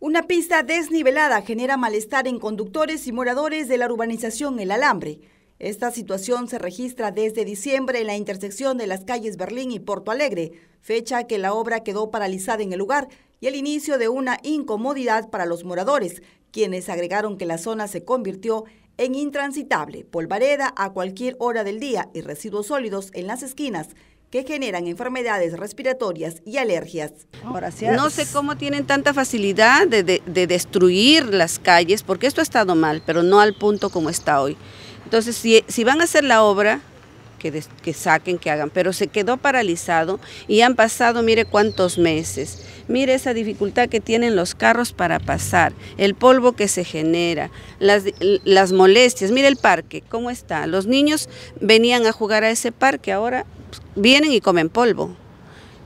Una pista desnivelada genera malestar en conductores y moradores de la urbanización El Alambre. Esta situación se registra desde diciembre en la intersección de las calles Berlín y Porto Alegre, fecha que la obra quedó paralizada en el lugar y el inicio de una incomodidad para los moradores, quienes agregaron que la zona se convirtió en intransitable, polvareda a cualquier hora del día y residuos sólidos en las esquinas que generan enfermedades respiratorias y alergias. no sé cómo tienen tanta facilidad de, destruir las calles, porque esto ha estado mal, pero no al punto como está hoy. Entonces, si, si van a hacer la obra, que, que, saquen, que hagan, pero se quedó paralizado y han pasado mire cuántos meses, mire esa dificultad que tienen los carros para pasar, el polvo que se genera, las, las molestias, mire el parque, cómo está, los niños venían a jugar a ese parque, ahora vienen y comen polvo.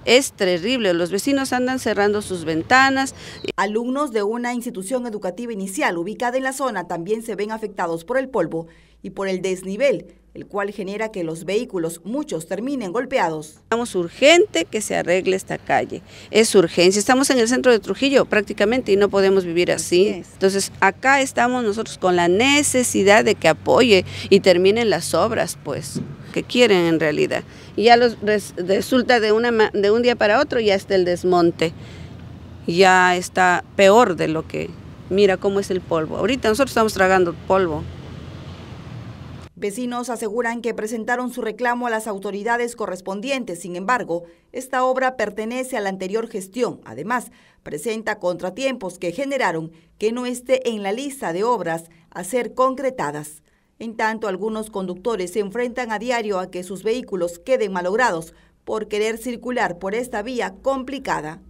Es terrible, los vecinos andan cerrando sus ventanas. Alumnos de una institución educativa inicial ubicada en la zona también se ven afectados por el polvo y por el desnivel, el cual genera que los vehículos, muchos, terminen golpeados. Estamos urgente que se arregle esta calle, es urgencia. Estamos en el centro de Trujillo prácticamente y no podemos vivir así. Entonces acá estamos nosotros con la necesidad de que apoye y terminen las obras, pues que quieren en realidad. Y ya los resulta de, una, de un día para otro ya está el desmonte, ya está peor de lo que, mira cómo es el polvo. Ahorita nosotros estamos tragando polvo. Vecinos aseguran que presentaron su reclamo a las autoridades correspondientes, sin embargo, esta obra pertenece a la anterior gestión. Además, presenta contratiempos que generaron que no esté en la lista de obras a ser concretadas. En tanto, algunos conductores se enfrentan a diario a que sus vehículos queden malogrados por querer circular por esta vía complicada.